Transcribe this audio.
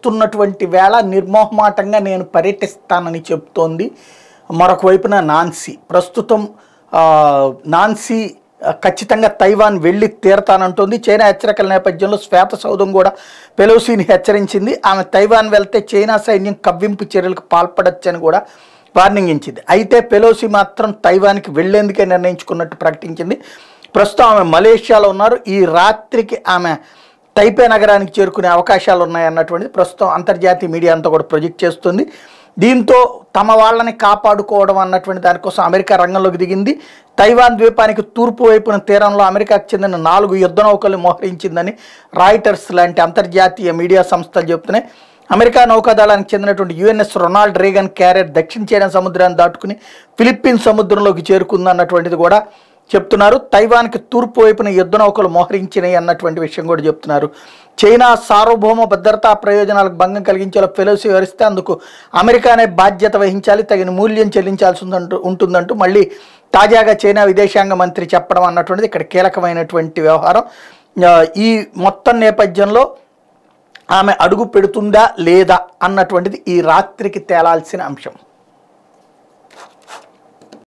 వస్తున్నటువంటి వేళ నిర్మోహమాటంగా నేను పర్యటిస్తానని చెప్తోంది మరొక వైపున నాన్సీ ప్రస్తుతం నాన్సీ ఖచ్చితంగా తైవాన్ వెళ్ళి తీరతానంటుంది చైనా హెచ్చరికల నేపథ్యంలో శ్వేత సౌధం కూడా పెలోసీని హెచ్చరించింది ఆమె తైవాన్ వెళ్తే చైనా సైన్యం కవ్వింపు చర్యలకు పాల్పడొచ్చని కూడా వార్నింగ్ ఇచ్చింది అయితే పెలోసీ మాత్రం తైవాన్కి వెళ్లేందుకే నిర్ణయించుకున్నట్టు ప్రకటించింది ప్రస్తుతం ఆమె మలేషియాలో ఉన్నారు ఈ రాత్రికి ఆమె తైపే నగరానికి చేరుకునే అవకాశాలు ఉన్నాయన్నటువంటిది ప్రస్తుతం అంతర్జాతీయ మీడియా అంతా కూడా ప్రొజెక్ట్ చేస్తుంది దీంతో తమ వాళ్ళని కాపాడుకోవడం అన్నటువంటి దానికోసం అమెరికా రంగంలోకి దిగింది తైవాన్ ద్వీపానికి తూర్పు వైపున తీరంలో అమెరికాకు చెందిన నాలుగు యుద్ధ నౌకలు మోహరించిందని రాయిటర్స్ లాంటి అంతర్జాతీయ మీడియా సంస్థలు చెబుతున్నాయి అమెరికా నౌకాదళానికి చెందినటువంటి యుఎన్ఎస్ రొనాల్డ్ రీగన్ క్యారియర్ దక్షిణ చైనా సముద్రాన్ని దాటుకుని ఫిలిప్పీన్ సముద్రంలోకి చేరుకుందన్నటువంటిది కూడా చెప్తున్నారు తైవాన్కి తూర్పు వైపున యుద్ధ నౌకలు మోహరించినాయి అన్నటువంటి విషయం కూడా చెప్తున్నారు చైనా సార్వభౌమ భద్రతా ప్రయోజనాలకు భంగం కలిగించేలా ఫెలోసి వివరిస్తే అందుకు అమెరికానే బాధ్యత వహించాలి తగిన మూల్యం చెల్లించాల్సి ఉందంటూ ఉంటుందంటూ మళ్ళీ తాజాగా చైనా విదేశాంగ మంత్రి చెప్పడం అన్నటువంటిది ఇక్కడ కీలకమైనటువంటి వ్యవహారం ఈ మొత్తం నేపథ్యంలో ఆమె అడుగు పెడుతుందా లేదా అన్నటువంటిది ఈ రాత్రికి తేలాల్సిన అంశం